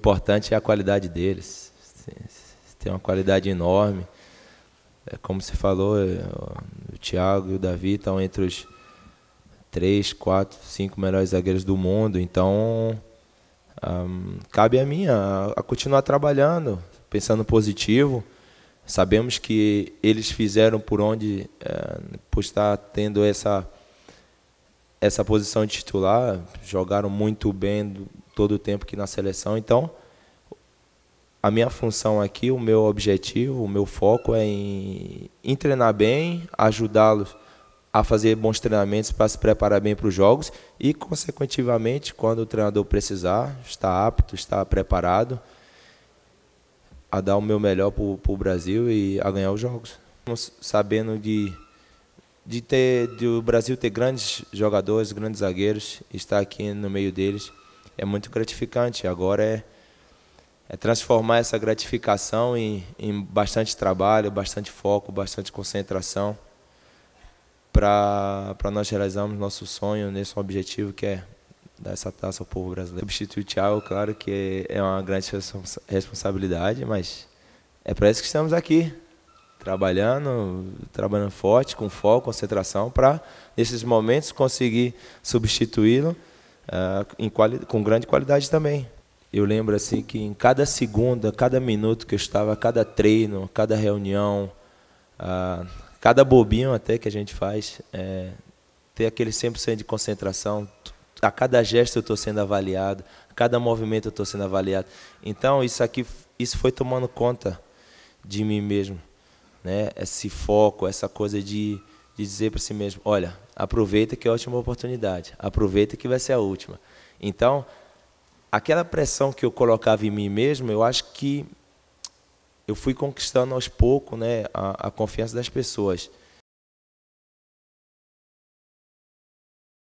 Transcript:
importante é a qualidade deles. Tem uma qualidade enorme. É como você falou, é, o Thiago e o Davi estão entre os três, quatro, cinco melhores zagueiros do mundo. Então, um, cabe a mim a, a, continuar trabalhando, pensando positivo. Sabemos que eles fizeram por onde, é, por estar tendo essa, essa posição de titular, jogaram muito bem todo o tempo aqui na seleção. Então, a minha função aqui, o meu objetivo, o meu foco é em, em treinar bem, ajudá-los a fazer bons treinamentos para se preparar bem para os jogos e, consequentemente, quando o treinador precisar, estar apto, estar preparado a dar o meu melhor para o Brasil e a ganhar os jogos. sabendo de, de, ter, de o Brasil ter grandes jogadores, grandes zagueiros, estar aqui no meio deles é muito gratificante. Agora é, é transformar essa gratificação em, em bastante trabalho, bastante foco, bastante concentração para nós realizarmos nosso sonho, nesse objetivo que é dar essa taça ao povo brasileiro. Substituir o Thiago, claro que é uma grande responsabilidade, mas é para isso que estamos aqui, trabalhando, trabalhando forte, com foco, concentração, para nesses momentos conseguir substituí-lo uh, com grande qualidade também. Eu lembro assim que em cada segunda, cada minuto que eu estava, cada treino, cada reunião, uh, cada bobinho até que a gente faz, é, ter aquele 100% de concentração, a cada gesto eu estou sendo avaliado, a cada movimento eu estou sendo avaliado. Então isso aqui, isso foi tomando conta de mim mesmo, né? Esse foco, essa coisa de de dizer para si mesmo: olha, aproveita que é a última oportunidade, aproveita que vai ser a última. Então, aquela pressão que eu colocava em mim mesmo, eu acho que eu fui conquistando aos poucos né, a, a confiança das pessoas.